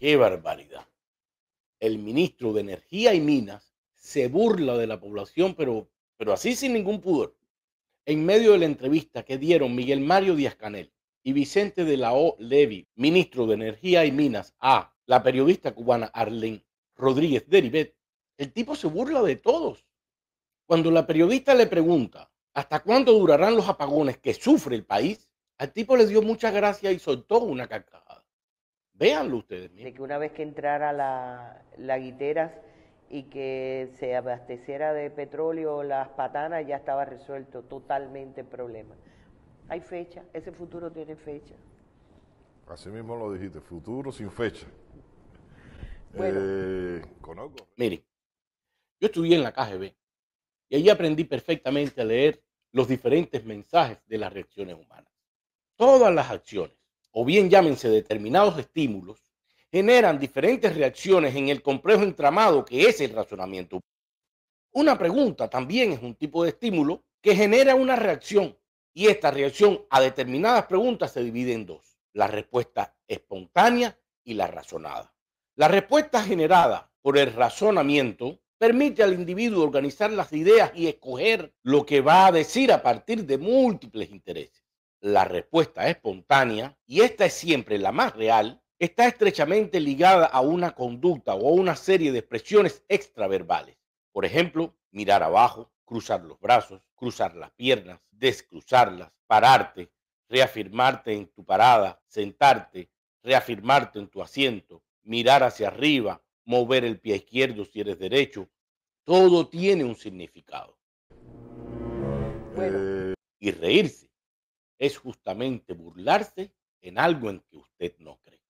Qué barbaridad. El ministro de Energía y Minas se burla de la población, pero, pero así sin ningún pudor. En medio de la entrevista que dieron Miguel Mario Díaz Canel y Vicente de la O. Levy, ministro de Energía y Minas, a la periodista cubana Arlene Rodríguez Derivet, el tipo se burla de todos. Cuando la periodista le pregunta hasta cuándo durarán los apagones que sufre el país, al tipo le dio muchas gracias y soltó una carcajada. Veanlo ustedes mismos. De que una vez que entrara la, la guiteras y que se abasteciera de petróleo las patanas, ya estaba resuelto totalmente el problema. Hay fecha, ese futuro tiene fecha. Así mismo lo dijiste, futuro sin fecha. Bueno. Eh, conozco. Mire, yo estuve en la KGB y ahí aprendí perfectamente a leer los diferentes mensajes de las reacciones humanas. Todas las acciones o bien llámense determinados estímulos, generan diferentes reacciones en el complejo entramado que es el razonamiento. Una pregunta también es un tipo de estímulo que genera una reacción y esta reacción a determinadas preguntas se divide en dos, la respuesta espontánea y la razonada. La respuesta generada por el razonamiento permite al individuo organizar las ideas y escoger lo que va a decir a partir de múltiples intereses la respuesta espontánea, y esta es siempre la más real, está estrechamente ligada a una conducta o a una serie de expresiones extraverbales. Por ejemplo, mirar abajo, cruzar los brazos, cruzar las piernas, descruzarlas, pararte, reafirmarte en tu parada, sentarte, reafirmarte en tu asiento, mirar hacia arriba, mover el pie izquierdo si eres derecho. Todo tiene un significado. Y reírse es justamente burlarse en algo en que usted no cree.